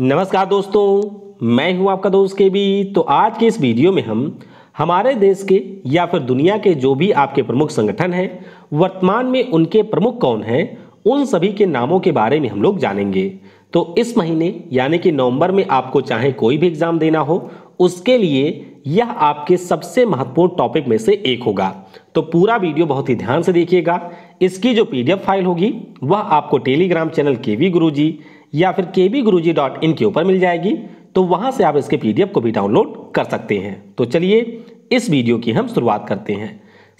नमस्कार दोस्तों मैं हूं आपका दोस्त के भी तो आज के इस वीडियो में हम हमारे देश के या फिर दुनिया के जो भी आपके प्रमुख संगठन हैं वर्तमान में उनके प्रमुख कौन हैं उन सभी के नामों के बारे में हम लोग जानेंगे तो इस महीने यानी कि नवंबर में आपको चाहे कोई भी एग्ज़ाम देना हो उसके लिए यह आपके सबसे महत्वपूर्ण टॉपिक में से एक होगा तो पूरा वीडियो बहुत ही ध्यान से देखिएगा इसकी जो पीडीएफ फाइल होगी वह आपको टेलीग्राम चैनल के वी गुरु जी या फिर के बी गुरु जी डॉट इन के ऊपर मिल जाएगी तो वहाँ से आप इसके पी को भी डाउनलोड कर सकते हैं तो चलिए इस वीडियो की हम शुरुआत करते हैं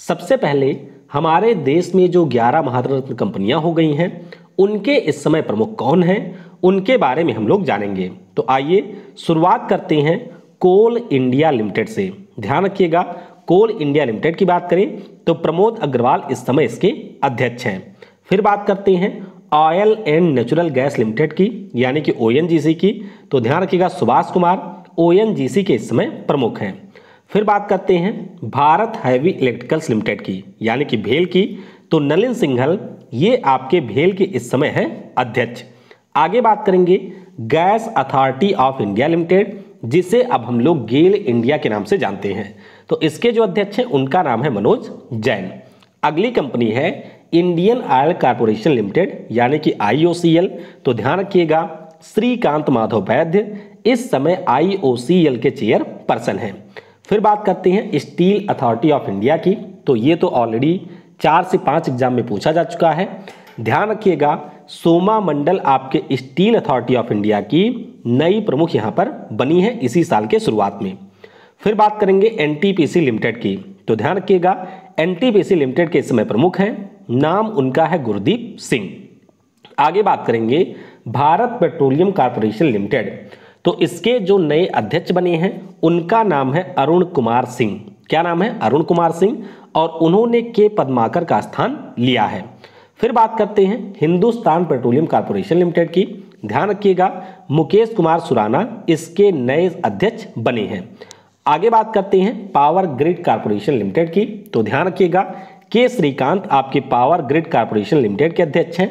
सबसे पहले हमारे देश में जो 11 महारत्न कंपनियां हो गई हैं उनके इस समय प्रमुख कौन हैं उनके बारे में हम लोग जानेंगे तो आइए शुरुआत करते हैं कोल इंडिया लिमिटेड से ध्यान रखिएगा कोल इंडिया लिमिटेड की बात करें तो प्रमोद अग्रवाल इस समय इसके अध्यक्ष हैं फिर बात करते हैं Oil and Natural Gas Limited की यानी कि ओ की तो ध्यान रखिएगा सुभाष कुमार ओ के इस समय प्रमुख हैं फिर बात करते हैं भारत हैवी इलेक्ट्रिकल्स लिमिटेड की यानी कि भेल की तो नलिन सिंघल ये आपके भेल के इस समय हैं अध्यक्ष आगे बात करेंगे Gas Authority of India Limited जिसे अब हम लोग गेल इंडिया के नाम से जानते हैं तो इसके जो अध्यक्ष हैं उनका नाम है मनोज जैन अगली कंपनी है इंडियन ऑयल कॉरपोरेशन लिमिटेड यानी कि आईओसीएल तो ध्यान रखिएगा श्रीकांत माधव वैद्य इस समय आईओसीएल के चेयर पर्सन हैं फिर बात करते हैं स्टील अथॉरिटी ऑफ इंडिया की तो ये तो ऑलरेडी चार से पांच एग्जाम में पूछा जा चुका है ध्यान रखिएगा सोमा मंडल आपके स्टील अथॉरिटी ऑफ इंडिया की नई प्रमुख यहाँ पर बनी है इसी साल के शुरुआत में फिर बात करेंगे एनटीपीसी लिमिटेड की तो ध्यान रखिएगा एनटीपीसी लिमिटेड के इस समय प्रमुख हैं नाम उनका है गुरदीप सिंह आगे बात करेंगे भारत पेट्रोलियम कॉरपोरेशन लिमिटेड तो इसके जो नए अध्यक्ष बने हैं उनका नाम है अरुण कुमार सिंह क्या नाम है अरुण कुमार सिंह और उन्होंने के पद्माकर का स्थान लिया है फिर बात करते हैं हिंदुस्तान पेट्रोलियम कॉरपोरेशन लिमिटेड की ध्यान रखिएगा मुकेश कुमार सुराना इसके नए अध्यक्ष बने हैं आगे बात करते हैं पावर ग्रिड कॉरपोरेशन लिमिटेड की तो ध्यान रखिएगा के श्रीकांत आपके पावर ग्रिड कॉरपोरेशन लिमिटेड के अध्यक्ष हैं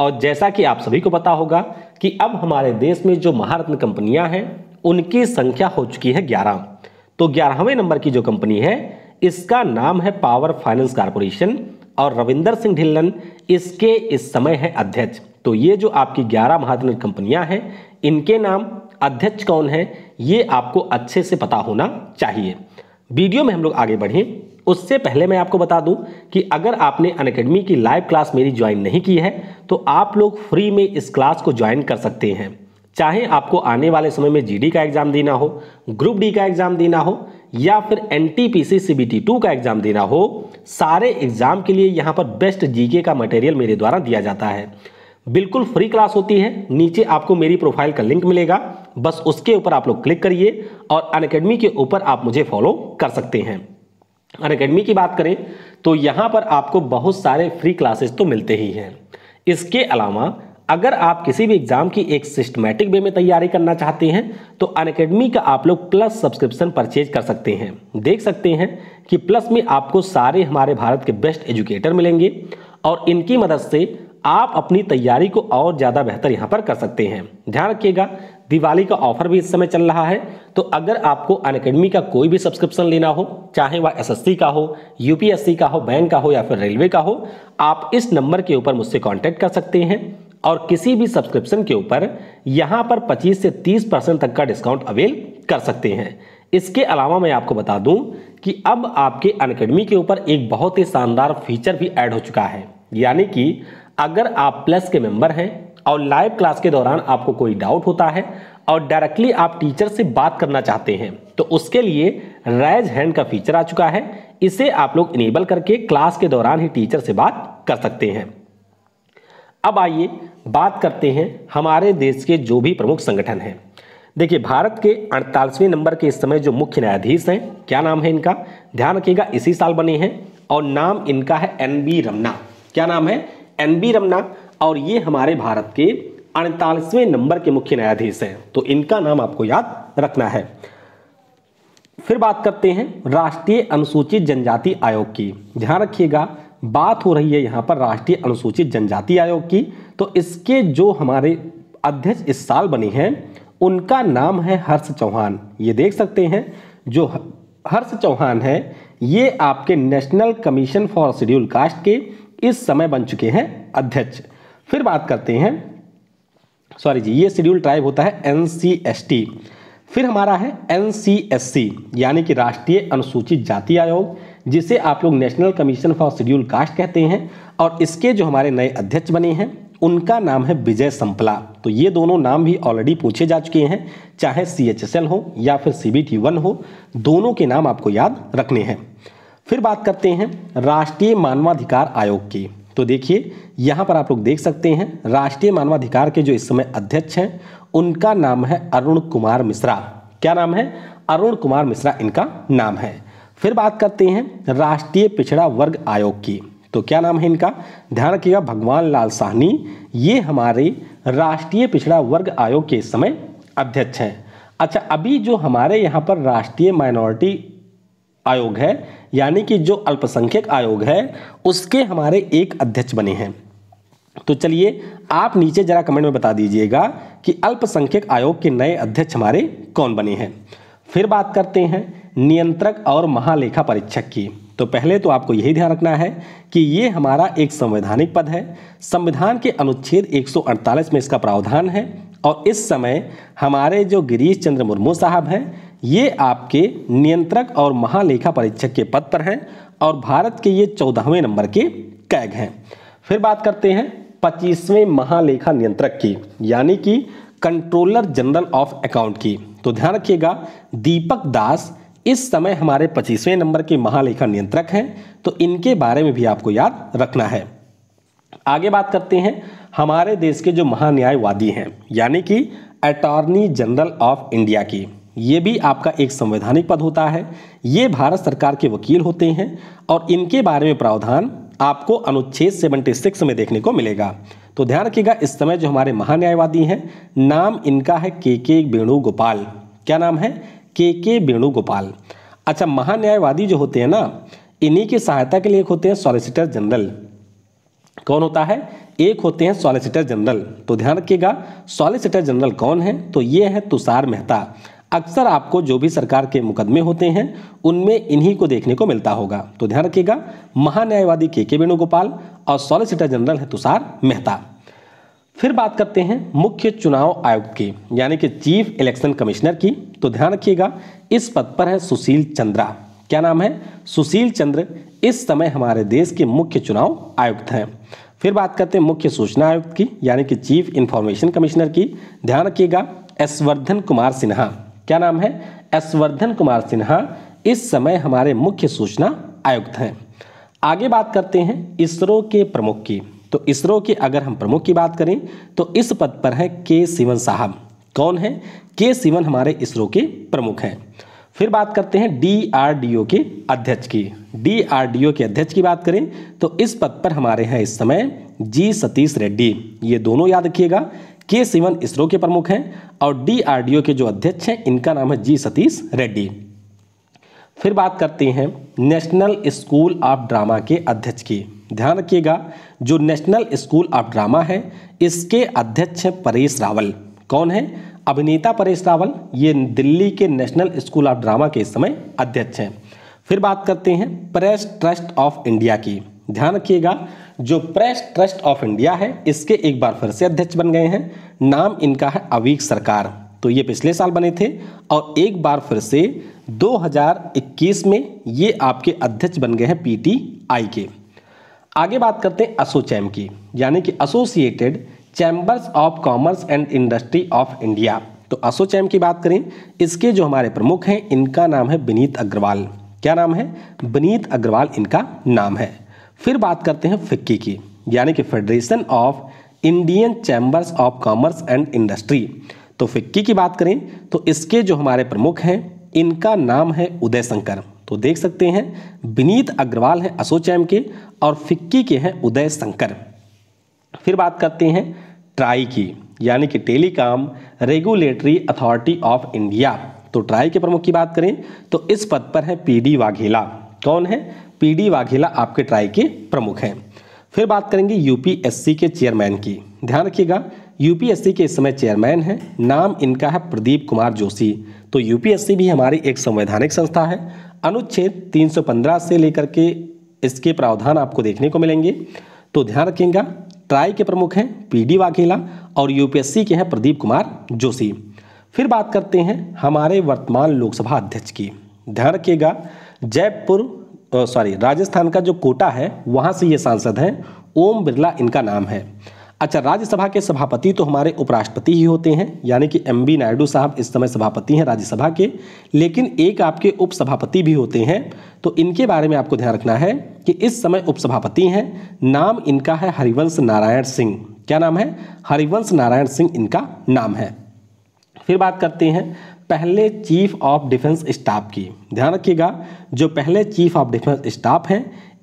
और जैसा कि आप सभी को पता होगा कि अब हमारे देश में जो महारत्न कंपनियां हैं उनकी संख्या हो चुकी है ग्यारह तो ग्यारहवें नंबर की जो कंपनी है इसका नाम है पावर फाइनेंस कॉरपोरेशन और रविंदर सिंह ढिल्लन इसके इस समय है अध्यक्ष तो ये जो आपकी ग्यारह महारत्न कंपनियां हैं इनके नाम अध्यक्ष कौन है ये आपको अच्छे से पता होना चाहिए वीडियो में हम लोग आगे बढ़ें उससे पहले मैं आपको बता दूं कि अगर आपने अनकेडमी की लाइव क्लास मेरी ज्वाइन नहीं की है तो आप लोग फ्री में इस क्लास को ज्वाइन कर सकते हैं चाहे आपको आने वाले समय में जीडी का एग्ज़ाम देना हो ग्रुप डी का एग्ज़ाम देना हो या फिर N T P C C B T two का एग्ज़ाम देना हो सारे एग्ज़ाम के लिए यहाँ पर बेस्ट जी के का मटेरियल मेरे द्वारा दिया जाता है बिल्कुल फ्री क्लास होती है नीचे आपको मेरी प्रोफाइल का लिंक मिलेगा बस उसके ऊपर आप लोग क्लिक करिए और अनकेडमी के ऊपर आप मुझे फॉलो कर सकते हैं अनकेडमी की बात करें तो यहाँ पर आपको बहुत सारे फ्री क्लासेस तो मिलते ही हैं इसके अलावा अगर आप किसी भी एग्ज़ाम की एक सिस्टमेटिक वे में तैयारी करना चाहते हैं तो अनकेडमी का आप लोग प्लस सब्सक्रिप्शन परचेज कर सकते हैं देख सकते हैं कि प्लस में आपको सारे हमारे भारत के बेस्ट एजुकेटर मिलेंगे और इनकी मदद से आप अपनी तैयारी को और ज़्यादा बेहतर यहाँ पर कर सकते हैं ध्यान रखिएगा दिवाली का ऑफर भी इस समय चल रहा है तो अगर आपको अन का कोई भी सब्सक्रिप्शन लेना हो चाहे वह एसएससी का हो यूपीएससी का हो बैंक का हो या फिर रेलवे का हो आप इस नंबर के ऊपर मुझसे कॉन्टैक्ट कर सकते हैं और किसी भी सब्सक्रिप्शन के ऊपर यहाँ पर 25 से 30 परसेंट तक का डिस्काउंट अवेल कर सकते हैं इसके अलावा मैं आपको बता दूं कि अब आपके अनकेडमी के ऊपर एक बहुत ही शानदार फीचर भी ऐड हो चुका है यानी कि अगर आप प्लस के मेंबर हैं और लाइव क्लास के दौरान आपको कोई डाउट होता है और डायरेक्टली आप टीचर से बात करना चाहते हैं तो उसके लिए रेज हैंड का फीचर आ चुका है इसे आप लोग इनेबल करके क्लास के दौरान ही टीचर से बात कर सकते हैं अब आइए बात करते हैं हमारे देश के जो भी प्रमुख संगठन हैं देखिए भारत के अड़तालीसवें नंबर के इस समय जो मुख्य न्यायाधीश हैं क्या नाम है इनका ध्यान रखिएगा इसी साल बने हैं और नाम इनका है एन बी रमना क्या नाम है एन बी रमना और ये हमारे भारत के अड़तालीसवें नंबर के मुख्य न्यायाधीश हैं तो इनका नाम आपको याद रखना है फिर बात करते हैं राष्ट्रीय अनुसूचित जनजाति आयोग की ध्यान रखिएगा बात हो रही है यहाँ पर राष्ट्रीय अनुसूचित जनजाति आयोग की तो इसके जो हमारे अध्यक्ष इस साल बने हैं उनका नाम है हर्ष चौहान ये देख सकते हैं जो हर्ष चौहान है ये आपके National Commission for Schedule Caste के इस समय बन चुके हैं अध्यक्ष फिर बात करते हैं सॉरी जी ये शेड्यूल ट्राइब होता है एन फिर हमारा है एन यानी कि राष्ट्रीय अनुसूचित जाति आयोग जिसे आप लोग National Commission for Schedule Caste कहते हैं और इसके जो हमारे नए अध्यक्ष बने हैं उनका नाम है विजय संपला तो ये दोनों नाम भी ऑलरेडी पूछे जा चुके हैं चाहे सी एच एस एल हो या फिर सी बी टी वन हो दोनों के नाम आपको याद रखने हैं फिर बात करते हैं राष्ट्रीय मानवाधिकार आयोग की तो देखिए यहाँ पर आप लोग देख सकते हैं राष्ट्रीय मानवाधिकार के जो इस समय अध्यक्ष हैं उनका नाम है अरुण कुमार मिश्रा क्या नाम है अरुण कुमार मिश्रा इनका नाम है फिर बात करते हैं राष्ट्रीय पिछड़ा वर्ग आयोग की तो क्या नाम है इनका ध्यान रखिएगा भगवान लाल साहनी ये हमारे राष्ट्रीय पिछड़ा वर्ग आयोग के इस समय अध्यक्ष हैं अच्छा अभी जो हमारे यहाँ पर राष्ट्रीय माइनॉरिटी आयोग है यानी कि जो अल्पसंख्यक आयोग है उसके हमारे एक अध्यक्ष बने हैं तो चलिए आप नीचे जरा कमेंट में बता दीजिएगा कि अल्पसंख्यक आयोग के नए अध्यक्ष हमारे कौन बने हैं फिर बात करते हैं नियंत्रक और महालेखा परीक्षक की तो पहले तो आपको यही ध्यान रखना है कि ये हमारा एक संवैधानिक पद है संविधान के अनुच्छेद 148 में इसका प्रावधान है और इस समय हमारे जो गिरीश चंद्र मुर्मू साहब हैं ये आपके नियंत्रक और महालेखा परीक्षक के पद पर हैं और भारत के ये चौदहवें नंबर के कैग हैं फिर बात करते हैं पच्चीसवें महालेखा नियंत्रक की यानी कि कंट्रोलर जनरल ऑफ अकाउंट की तो ध्यान रखिएगा दीपक दास इस समय हमारे पच्चीसवें नंबर के महालेखा नियंत्रक हैं तो इनके बारे में भी आपको याद रखना है आगे बात करते हैं हमारे देश के जो महान्यायवादी हैं यानी कि अटॉर्नी जनरल ऑफ इंडिया की ये भी आपका एक संवैधानिक पद होता है ये भारत सरकार के वकील होते हैं और इनके बारे में प्रावधान आपको अनुच्छेद 76 में देखने को मिलेगा तो ध्यान रखिएगा इस समय जो हमारे महान्यायवादी हैं नाम इनका है के के वेणुगोपाल क्या नाम है के के वेणुगोपाल अच्छा महान्यायवादी जो होते हैं ना इन्हीं की सहायता के लिए एक होते हैं सॉलिसिटर जनरल कौन होता है एक होते हैं सॉलिसिटर जनरल तो ध्यान रखिएगा सॉलिसिटर जनरल कौन है तो ये है तुषार मेहता अक्सर आपको जो भी सरकार के मुकदमे होते हैं उनमें इन्हीं को देखने को मिलता होगा तो ध्यान रखिएगा महान्यायवादी के के वेणुगोपाल और सॉलिसिटर जनरल हैं तुषार मेहता फिर बात करते हैं मुख्य चुनाव आयोग की यानी कि चीफ इलेक्शन कमिश्नर की तो ध्यान रखिएगा इस पद पर है सुशील चंद्रा क्या नाम है सुशील चंद्र इस समय हमारे देश के मुख्य चुनाव आयुक्त हैं फिर बात करते हैं मुख्य सूचना आयुक्त की यानी कि चीफ इन्फॉर्मेशन कमिश्नर की ध्यान रखिएगा एसवर्धन कुमार सिन्हा क्या नाम है एसवर्धन कुमार सिन्हा इस समय हमारे मुख्य सूचना आयुक्त हैं आगे बात करते हैं इसरो के प्रमुख की तो इसरो के अगर हम प्रमुख की बात करें तो इस पद पर हैं के सिवन साहब कौन है के सिवन हमारे इसरो के प्रमुख हैं फिर बात करते हैं डीआरडीओ के अध्यक्ष की डीआरडीओ के अध्यक्ष की बात करें तो इस पद पर हमारे हैं इस समय जी सतीश रेड्डी ये दोनों याद रखिएगा के सिवन इसरो के प्रमुख हैं और डीआरडीओ के जो अध्यक्ष हैं इनका नाम है जी सतीश रेड्डी फिर बात करते हैं नेशनल स्कूल ऑफ ड्रामा के अध्यक्ष की ध्यान रखिएगा जो नेशनल स्कूल ऑफ ड्रामा है इसके अध्यक्ष हैं परेश रावल कौन है अभिनेता परेश रावल ये दिल्ली के नेशनल स्कूल ऑफ ड्रामा के इस समय अध्यक्ष हैं फिर बात करते हैं प्रेस ट्रस्ट ऑफ इंडिया की ध्यान रखिएगा जो प्रेस ट्रस्ट ऑफ इंडिया है इसके एक बार फिर से अध्यक्ष बन गए हैं नाम इनका है अवीक सरकार तो ये पिछले साल बने थे और एक बार फिर से 2021 में ये आपके अध्यक्ष बन गए हैं पीटीआई के आगे बात करते हैं असोचैम की यानी कि Associated Chambers of Commerce and Industry of India तो असोचैम की बात करें इसके जो हमारे प्रमुख हैं इनका नाम है विनीत अग्रवाल क्या नाम है विनीत अग्रवाल इनका नाम है फिर बात करते हैं फिक्की की यानी कि Federation of Indian Chambers of Commerce and Industry तो फिक्की की बात करें तो इसके जो हमारे प्रमुख हैं इनका नाम है उदय शंकर तो देख सकते हैं विनीत अग्रवाल हैं असोचैम के और फिक्की के हैं उदय शंकर फिर बात करते हैं ट्राई की यानी कि Telecom Regulatory Authority of India तो ट्राई के प्रमुख की बात करें तो इस पद पर है पीडी वाघेला कौन है पीडी वाघेला आपके ट्राई के प्रमुख हैं फिर बात करेंगे यूपीएससी के चेयरमैन की ध्यान रखिएगा यूपीएससी के इस समय चेयरमैन हैं नाम इनका है प्रदीप कुमार जोशी तो यूपीएससी भी हमारी एक संवैधानिक संस्था है अनुच्छेद 315 से लेकर के इसके प्रावधान आपको देखने को मिलेंगे तो ध्यान रखिएगा ट्राई के प्रमुख हैं डी वाघेला और सी के हैं प्रदीप कुमार जोशी फिर बात करते हैं हमारे वर्तमान लोकसभा अध्यक्ष की ध्यान रखिएगा जयपुर सॉरी राजस्थान का जो कोटा है वहाँ से ये सांसद हैं ओम बिरला इनका नाम है अच्छा राज्यसभा के सभापति तो हमारे उपराष्ट्रपति ही होते हैं यानी कि एम बी नायडू साहब इस समय सभापति हैं राज्यसभा के लेकिन एक आपके उपसभापति भी होते हैं तो इनके बारे में आपको ध्यान रखना है कि इस समय उपसभापति हैं नाम इनका है हरिवंश नारायण सिंह क्या नाम है हरिवंश नारायण सिंह इनका नाम है फिर बात करते हैं पहले चीफ ऑफ डिफेंस स्टाफ की ध्यान रखिएगा जो पहले चीफ ऑफ डिफेंस स्टाफ हैं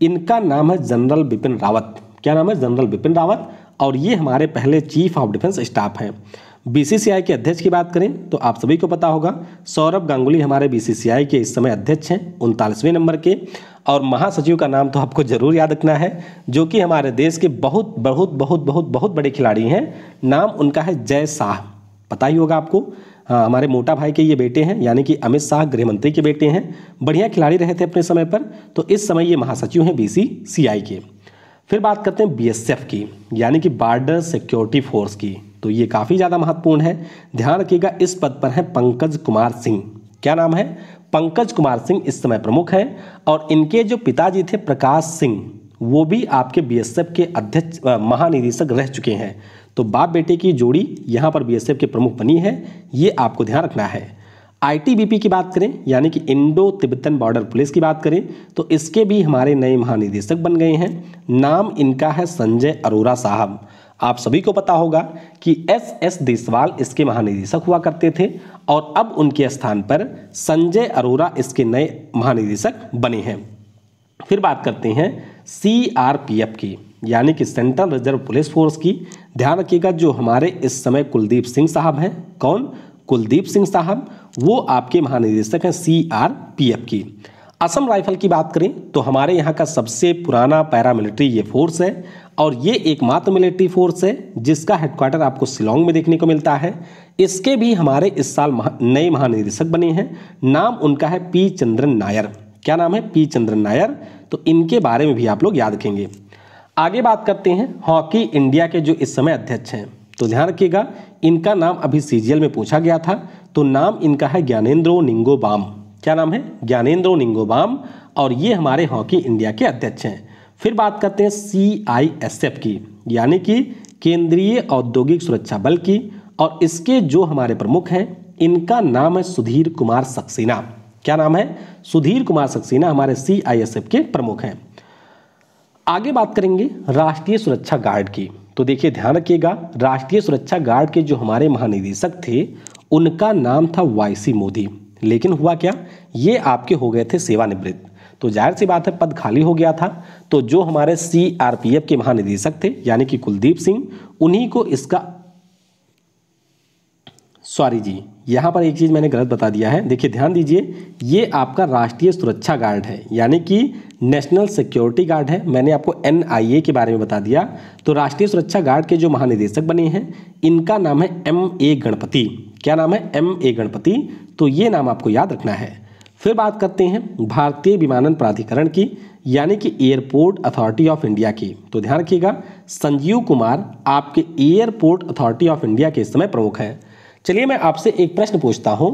इनका नाम है जनरल बिपिन रावत क्या नाम है जनरल बिपिन रावत और ये हमारे पहले चीफ ऑफ डिफेंस स्टाफ हैं बीसीसीआई के अध्यक्ष की बात करें तो आप सभी को पता होगा सौरभ गांगुली हमारे बीसीसीआई के इस समय अध्यक्ष हैं उनतालीसवें नंबर के और महासचिव का नाम तो आपको जरूर याद रखना है जो कि हमारे देश के बहुत बहुत बहुत बहुत बहुत बड़े खिलाड़ी हैं नाम उनका है जय शाह पता ही होगा आपको हमारे मोटा भाई के ये बेटे हैं यानी कि अमित शाह गृह मंत्री के बेटे हैं बढ़िया खिलाड़ी रहे थे अपने समय पर तो इस समय ये महासचिव हैं बी सी के फिर बात करते हैं बीएसएफ की यानी कि बॉर्डर सिक्योरिटी फोर्स की तो ये काफ़ी ज़्यादा महत्वपूर्ण है ध्यान रखिएगा इस पद पर हैं पंकज कुमार सिंह क्या नाम है पंकज कुमार सिंह इस समय प्रमुख हैं और इनके जो पिताजी थे प्रकाश सिंह वो भी आपके बीएसएफ के अध्यक्ष महानिदेशक रह चुके हैं तो बाप बेटे की जोड़ी यहाँ पर बीएसएफ के प्रमुख बनी है ये आपको ध्यान रखना है आईटीबीपी की बात करें यानी कि इंडो तिब्बतन बॉर्डर पुलिस की बात करें तो इसके भी हमारे नए महानिदेशक बन गए हैं नाम इनका है संजय अरोरा साहब आप सभी को पता होगा कि एस एस देसवाल इसके महानिदेशक हुआ करते थे और अब उनके स्थान पर संजय अरोरा इसके नए महानिदेशक बने हैं फिर बात करते हैं सी आर पी एफ की यानी कि सेंट्रल रिजर्व पुलिस फोर्स की ध्यान रखिएगा जो हमारे इस समय कुलदीप सिंह साहब हैं कौन कुलदीप सिंह साहब वो आपके महानिदेशक हैं सी आर पी एफ की असम राइफल की बात करें तो हमारे यहाँ का सबसे पुराना पैरामिलिट्री ये फोर्स है और ये एकमात्र मिलिट्री फोर्स है जिसका हेडक्वार्टर आपको शिलोंग में देखने को मिलता है इसके भी हमारे इस साल महा, नए महानिदेशक बने हैं नाम उनका है पी चंद्रन नायर क्या नाम है पी चंद्रन नायर तो इनके बारे में भी आप लोग याद रखेंगे आगे बात करते हैं हॉकी इंडिया के जो इस समय अध्यक्ष हैं तो ध्यान रखिएगा इनका नाम अभी सीजीएल में पूछा गया था तो नाम इनका है ज्ञानेन्द्रो निंगोबाम क्या नाम है ज्ञानेन्द्रो निंगोबाम और ये हमारे हॉकी इंडिया के अध्यक्ष हैं फिर बात करते हैं सी आई एस एफ की यानी कि केंद्रीय औद्योगिक सुरक्षा बल की और इसके जो हमारे प्रमुख हैं इनका नाम है सुधीर कुमार सक्सेना क्या नाम है सुधीर कुमार सक्सेना हमारे सी आई एस एफ के प्रमुख हैं आगे बात करेंगे राष्ट्रीय सुरक्षा गार्ड की तो देखिए ध्यान रखिएगा राष्ट्रीय सुरक्षा गार्ड के जो हमारे महानिदेशक थे उनका नाम था वाईसी मोदी लेकिन हुआ क्या ये आपके हो गए थे सेवानिवृत्त तो जाहिर सी बात है पद खाली हो गया था तो जो हमारे सीआरपीएफ के महानिदेशक थे यानी कि कुलदीप सिंह उन्हीं को इसका सॉरी जी यहाँ पर एक चीज़ मैंने गलत बता दिया है देखिए ध्यान दीजिए ये आपका राष्ट्रीय सुरक्षा गार्ड है यानी कि नेशनल सिक्योरिटी गार्ड है मैंने आपको एन के बारे में बता दिया तो राष्ट्रीय सुरक्षा गार्ड के जो महानिदेशक बने हैं इनका नाम है एम ए गणपति क्या नाम है एम ए गणपति तो ये नाम आपको याद रखना है फिर बात करते हैं भारतीय विमानन प्राधिकरण की यानी कि एयरपोर्ट अथॉरिटी ऑफ इंडिया की तो ध्यान रखिएगा संजीव कुमार आपके एयरपोर्ट अथॉरिटी ऑफ इंडिया के इस समय प्रमुख हैं चलिए मैं आपसे एक प्रश्न पूछता हूँ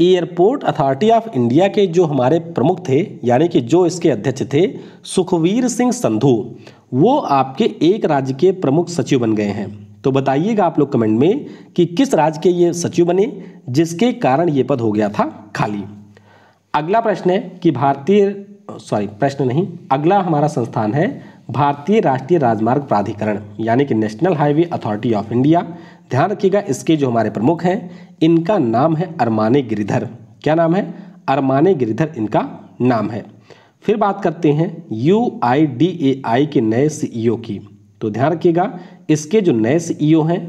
एयरपोर्ट अथॉरिटी ऑफ इंडिया के जो हमारे प्रमुख थे यानी कि जो इसके अध्यक्ष थे सुखवीर सिंह संधू वो आपके एक राज्य के प्रमुख सचिव बन गए हैं तो बताइएगा आप लोग कमेंट में कि किस राज्य के ये सचिव बने जिसके कारण ये पद हो गया था खाली अगला प्रश्न है कि भारतीय सॉरी प्रश्न नहीं अगला हमारा संस्थान है भारतीय राष्ट्रीय राजमार्ग प्राधिकरण यानी कि National Highway Authority of India ध्यान रखिएगा इसके जो हमारे प्रमुख हैं इनका नाम है अरमाने गिरिधर क्या नाम है अरमाने गिरिधर इनका नाम है फिर बात करते हैं यू आई डी ए आई के नए सीईओ e की तो ध्यान रखिएगा इसके जो नए सीईओ e हैं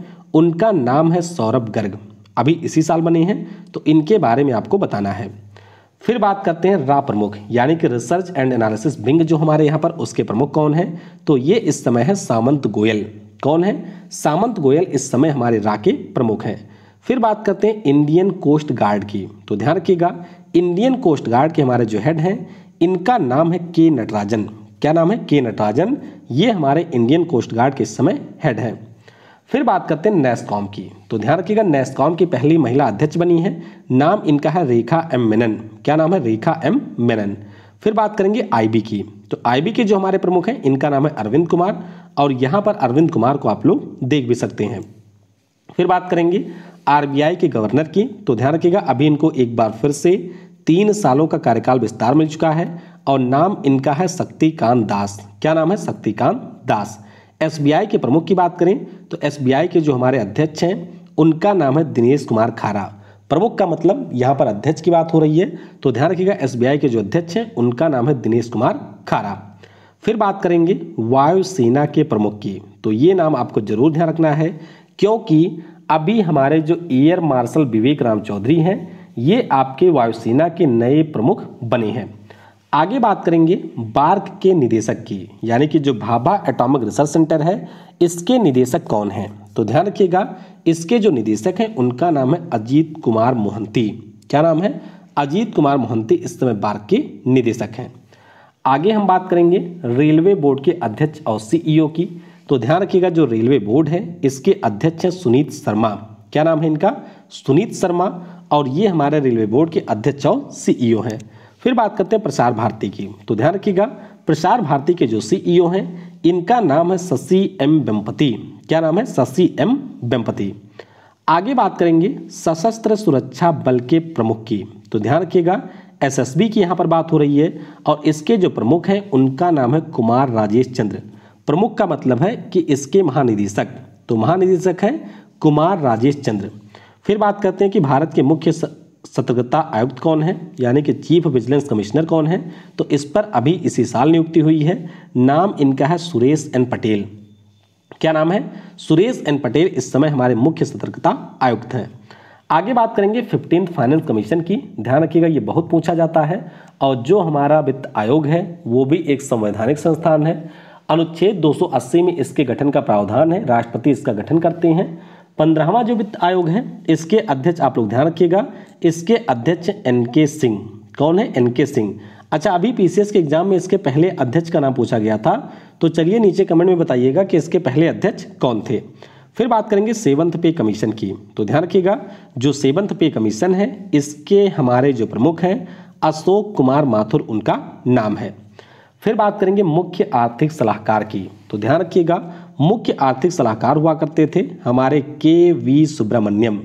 उनका नाम है सौरभ गर्ग अभी इसी साल बने हैं तो इनके बारे में आपको बताना है फिर बात करते हैं रा प्रमुख यानी कि रिसर्च एंड एनालिसिस विंग जो हमारे यहाँ पर उसके प्रमुख कौन है तो ये इस समय है सामंत गोयल कौन है सामंत गोयल इस समय हमारे रा के प्रमुख हैं फिर बात करते हैं इंडियन कोस्ट गार्ड की तो ध्यान रखिएगा इंडियन कोस्ट गार्ड के हमारे जो हेड हैं इनका नाम है के नटराजन क्या नाम है के नटराजन ये हमारे इंडियन कोस्ट गार्ड के इस समय हेड हैं फिर बात करते हैं नेस्कॉम की तो ध्यान रखिएगा नेस्कॉम की पहली महिला अध्यक्ष बनी है नाम इनका है रेखा एम मेनन क्या नाम है रेखा एम मेनन फिर बात करेंगे आईबी की तो आईबी के जो हमारे प्रमुख हैं इनका नाम है अरविंद कुमार और यहाँ पर अरविंद कुमार को आप लोग देख भी सकते हैं फिर बात करेंगे आरबीआई के गवर्नर की तो ध्यान रखिएगा अभी इनको एक बार फिर से तीन सालों का कार्यकाल विस्तार मिल चुका है और नाम इनका है शक्तिकांत दास क्या नाम है शक्तिकांत दास एस के प्रमुख की बात करें तो एस के जो हमारे अध्यक्ष हैं उनका नाम है दिनेश कुमार खारा प्रमुख का मतलब यहाँ पर अध्यक्ष की बात हो रही है तो ध्यान रखिएगा एस के जो अध्यक्ष हैं उनका नाम है दिनेश कुमार खारा फिर बात करेंगे वायुसेना के प्रमुख की तो ये नाम आपको जरूर ध्यान रखना है क्योंकि अभी हमारे जो एयर मार्शल विवेक राम चौधरी हैं ये आपके वायुसेना के नए प्रमुख बने हैं आगे बात करेंगे बार्क के निदेशक की यानी कि जो भाभा एटॉमिक रिसर्च सेंटर है इसके निदेशक कौन हैं तो ध्यान रखिएगा इसके जो निदेशक हैं उनका नाम है अजीत कुमार मोहंती क्या नाम है अजीत कुमार मोहंती इस समय बार्क के निदेशक हैं आगे हम बात करेंगे रेलवे बोर्ड के अध्यक्ष और सीईओ e की तो ध्यान रखिएगा जो रेलवे बोर्ड है इसके अध्यक्ष हैं सुनीत शर्मा क्या नाम है इनका सुनीत शर्मा और ये हमारे रेलवे बोर्ड के अध्यक्ष और सीईओ e हैं फिर बात करते हैं प्रसार भारती की तो ध्यान रखिएगा प्रसार भारती के जो सीईओ e हैं इनका नाम है शशि एम वेम्पति क्या नाम है शशि एम वेम्पति आगे बात करेंगे सशस्त्र सुरक्षा बल के प्रमुख की तो ध्यान रखिएगा एसएसबी की यहाँ पर बात हो रही है और इसके जो प्रमुख हैं उनका नाम है कुमार राजेश चंद्र प्रमुख का मतलब है कि इसके महानिदेशक तो महानिदेशक हैं कुमार राजेश चंद्र फिर बात करते हैं कि भारत के मुख्य सतर्कता आयुक्त कौन है यानी कि चीफ विजिलेंस कमिश्नर कौन है तो इस पर अभी इसी साल नियुक्ति हुई है नाम इनका है सुरेश एन पटेल क्या नाम है सुरेश एन पटेल इस समय हमारे मुख्य सतर्कता आयुक्त हैं आगे बात करेंगे फिफ्टीन फाइनेंस कमीशन की ध्यान रखिएगा ये बहुत पूछा जाता है और जो हमारा वित्त आयोग है वो भी एक संवैधानिक संस्थान है अनुच्छेद 280 में इसके गठन का प्रावधान है राष्ट्रपति इसका गठन करते हैं पंद्रहवा जो वित्त आयोग है इसके अध्यक्ष आप लोग ध्यान रखिएगा इसके अध्यक्ष एन के सिंह कौन है एन के सिंह अच्छा अभी पी के एग्जाम में इसके पहले अध्यक्ष का नाम पूछा गया था तो चलिए नीचे कमेंट में बताइएगा कि इसके पहले अध्यक्ष कौन थे फिर बात करेंगे सेवंथ पे कमीशन की तो ध्यान रखिएगा जो सेवंथ पे कमीशन है इसके हमारे जो प्रमुख हैं अशोक कुमार माथुर उनका नाम है फिर बात करेंगे मुख्य आर्थिक सलाहकार की तो ध्यान रखिएगा मुख्य आर्थिक सलाहकार हुआ करते थे हमारे के वी सुब्रमण्यम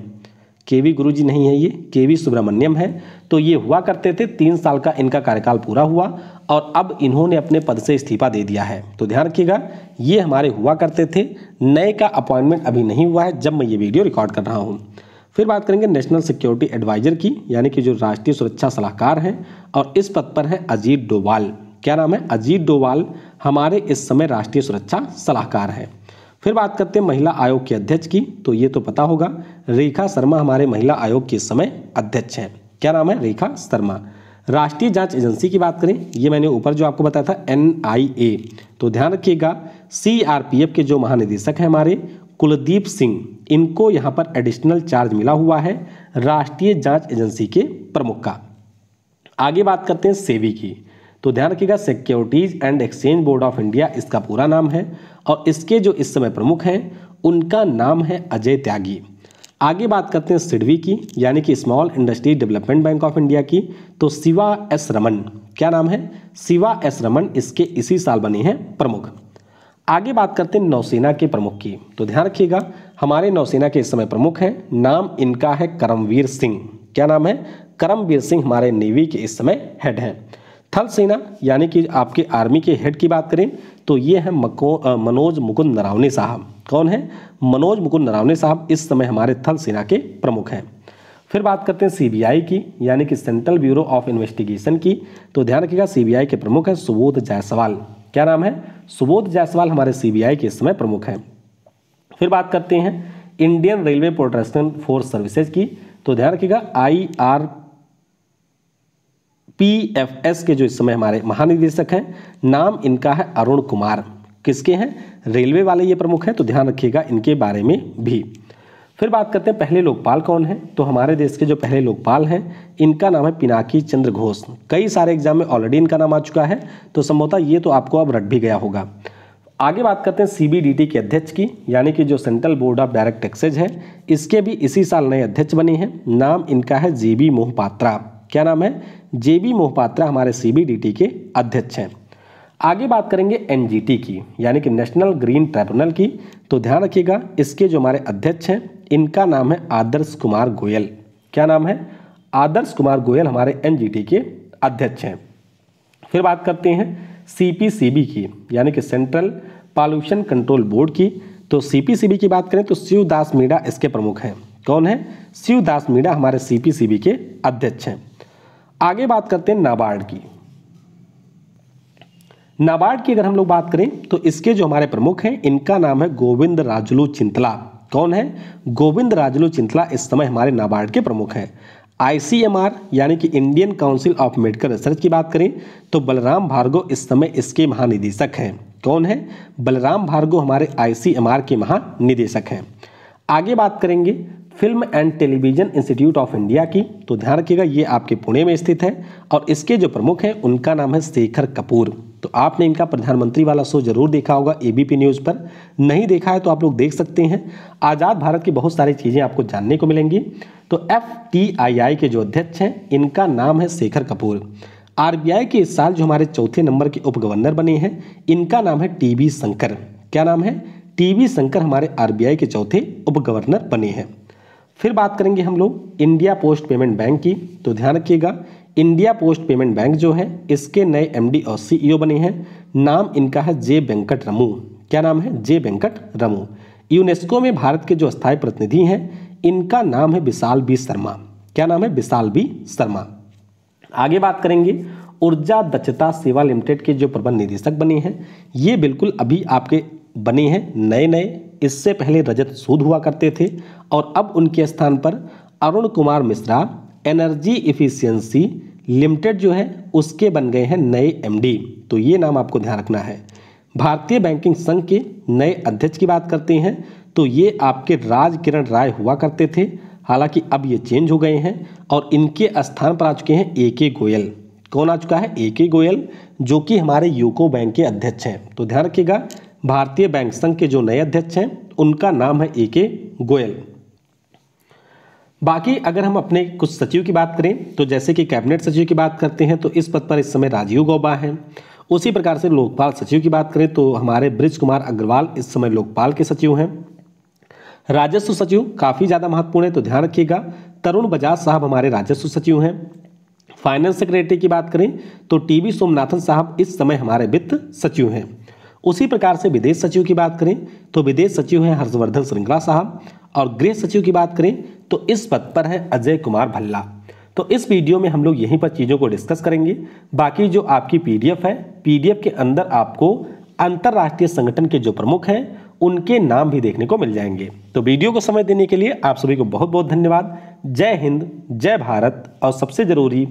के वी गुरु जी नहीं है ये के वी सुब्रमण्यम है तो ये हुआ करते थे तीन साल का इनका कार्यकाल पूरा हुआ और अब इन्होंने अपने पद से इस्तीफा दे दिया है तो ध्यान रखिएगा ये हमारे हुआ करते थे नए का अपॉइंटमेंट अभी नहीं हुआ है जब मैं ये वीडियो रिकॉर्ड कर रहा हूँ फिर बात करेंगे नेशनल सिक्योरिटी एडवाइजर की यानी कि जो राष्ट्रीय सुरक्षा सलाहकार हैं और इस पद पर हैं अजीत डोवाल क्या नाम है अजीत डोवाल हमारे इस समय राष्ट्रीय सुरक्षा सलाहकार हैं फिर बात करते हैं महिला आयोग के अध्यक्ष की तो ये तो पता होगा रेखा शर्मा हमारे महिला आयोग के समय अध्यक्ष हैं क्या नाम है रेखा शर्मा राष्ट्रीय जांच एजेंसी की बात करें ये मैंने ऊपर जो आपको बताया था एनआईए तो ध्यान रखिएगा सीआरपीएफ के जो महानिदेशक हैं हमारे कुलदीप सिंह इनको यहाँ पर एडिशनल चार्ज मिला हुआ है राष्ट्रीय जांच एजेंसी के प्रमुख का आगे बात करते हैं सेवी की तो ध्यान रखिएगा Securities and Exchange Board of India इसका पूरा नाम है और इसके जो इस समय प्रमुख हैं उनका नाम है अजय त्यागी आगे बात करते हैं सिडवी की यानी कि Small Industry Development Bank of India की तो शिवा एस रमन क्या नाम है शिवा एस रमन इसके इसी साल बने हैं प्रमुख आगे बात करते हैं नौसेना के प्रमुख की तो ध्यान रखिएगा हमारे नौसेना के इस समय प्रमुख हैं नाम इनका है करमवीर सिंह क्या नाम है करमवीर सिंह हमारे नेवी के इस समय हेड हैं थल सेना यानी कि आपके आर्मी के हेड की बात करें तो ये है मको मनोज मुकुंद नरावने साहब कौन है मनोज मुकुंद नरावने साहब इस समय हमारे थल सेना के प्रमुख हैं फिर बात करते हैं सीबीआई की यानी कि सेंट्रल ब्यूरो ऑफ इन्वेस्टिगेशन की तो ध्यान रखिएगा सीबीआई के प्रमुख हैं सुबोध जायसवाल क्या नाम है सुबोध जायसवाल हमारे सीबीआई के इस समय प्रमुख हैं फिर बात करते हैं Indian Railway Protection Force Services की तो ध्यान रखिएगा आई आर पीएफएस के जो इस समय हमारे महानिदेशक हैं नाम इनका है अरुण कुमार किसके हैं रेलवे वाले ये प्रमुख हैं तो ध्यान रखिएगा इनके बारे में भी फिर बात करते हैं पहले लोकपाल कौन है तो हमारे देश के जो पहले लोकपाल हैं इनका नाम है पिनाकी चंद्र घोष कई सारे एग्जाम में ऑलरेडी इनका नाम आ चुका है तो संभवतः ये तो आपको अब रट भी गया होगा आगे बात करते हैं टी के अध्यक्ष की यानी कि जो Central Board of Direct Taxes है इसके भी इसी साल नए अध्यक्ष बने हैं नाम इनका है बी मोहपात्रा क्या नाम है जे बी मोहपात्रा हमारे टी के अध्यक्ष हैं आगे बात करेंगे टी की यानी कि नेशनल ग्रीन ट्रिब्यूनल की तो ध्यान रखिएगा इसके जो हमारे अध्यक्ष हैं इनका नाम है आदर्श कुमार गोयल क्या नाम है आदर्श कुमार गोयल हमारे टी के अध्यक्ष हैं फिर बात करते हैं बी की यानी कि सेंट्रल पॉल्यूशन कंट्रोल बोर्ड की तो बी की बात करें तो शिवदास मीणा इसके प्रमुख हैं कौन है शिवदास मीणा हमारे बी के अध्यक्ष हैं आगे बात करते हैं नाबार्ड की नाबार्ड की अगर हम लोग बात करें तो इसके जो हमारे प्रमुख हैं इनका नाम है गोविंद राजलू चिंतला कौन है गोविंद राजलू चिंतला इस समय हमारे नाबार्ड के प्रमुख हैं आईसीएमआर यानी कि Indian Council of Medical Research की बात करें तो बलराम भार्गव इस समय इसके महानिदेशक हैं कौन है बलराम भार्गव हमारे आईसीएमआर के महानिदेशक हैं आगे बात करेंगे Film and Television Institute of India की तो ध्यान रखिएगा ये आपके पुणे में स्थित है और इसके जो प्रमुख हैं उनका नाम है शेखर कपूर तो आपने इनका प्रधानमंत्री वाला शो जरूर देखा होगा एबीपी न्यूज़ पर नहीं देखा है तो आप लोग देख सकते हैं आज़ाद भारत की बहुत सारी चीज़ें आपको जानने को मिलेंगी तो एफ के जो अध्यक्ष हैं इनका नाम है शेखर कपूर आर के इस साल जो हमारे चौथे नंबर के उप गवर्नर बने हैं इनका नाम है टी शंकर क्या नाम है टीबी शंकर हमारे आरबीआई के चौथे उप गवर्नर बने हैं फिर बात करेंगे हम लोग इंडिया पोस्ट पेमेंट बैंक की तो ध्यान रखिएगा इंडिया पोस्ट पेमेंट बैंक जो है इसके नए एमडी और सीईओ e बने हैं नाम इनका है जे वेंकट रमू क्या नाम है जे वेंकट रमू यूनेस्को में भारत के जो स्थायी प्रतिनिधि हैं इनका नाम है विशाल बी शर्मा क्या नाम है विशाल बी शर्मा आगे बात करेंगे ऊर्जा दक्षता सेवा लिमिटेड के जो प्रबंध निदेशक बने हैं ये बिल्कुल अभी आपके बने हैं नए नए इससे पहले रजत सूद हुआ करते थे और अब उनके स्थान पर Arun Kumar Mishra Energy Efficiency Limited जो है उसके बन गए हैं नए एमडी तो ये नाम आपको ध्यान रखना है भारतीय बैंकिंग संघ के नए अध्यक्ष की बात करते हैं तो ये आपके राज किरण राय हुआ करते थे हालांकि अब ये चेंज हो गए हैं और इनके स्थान पर आ चुके हैं ए के गोयल कौन आ चुका है ए के गोयल जो कि हमारे यूको बैंक के अध्यक्ष हैं तो ध्यान रखिएगा भारतीय बैंक संघ के जो नए अध्यक्ष हैं उनका नाम है ए के गोयल बाकी अगर हम अपने कुछ सचिव की बात करें तो जैसे कि कैबिनेट सचिव की बात करते हैं तो इस पद पर इस समय राजीव गौबा हैं उसी प्रकार से लोकपाल सचिव की बात करें तो हमारे ब्रिज कुमार अग्रवाल इस समय लोकपाल के सचिव हैं राजस्व सचिव काफ़ी ज़्यादा महत्वपूर्ण है तो ध्यान रखिएगा तरुण बजाज साहब हमारे राजस्व सचिव हैं फाइनेंस सेक्रेटरी की बात करें तो टी सोमनाथन साहब इस समय हमारे वित्त सचिव हैं उसी प्रकार से विदेश सचिव की बात करें तो विदेश सचिव हैं हर्षवर्धन श्रृंगला साहब और गृह सचिव की बात करें तो इस पद पर है अजय कुमार भल्ला तो इस वीडियो में हम लोग यहीं पर चीज़ों को डिस्कस करेंगे बाकी जो आपकी पीडीएफ है पीडीएफ के अंदर आपको अंतर्राष्ट्रीय संगठन के जो प्रमुख हैं उनके नाम भी देखने को मिल जाएंगे तो वीडियो को समय देने के लिए आप सभी को बहुत बहुत धन्यवाद जय हिंद जय भारत और सबसे ज़रूरी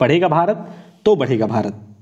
पढ़ेगा भारत तो बढ़ेगा भारत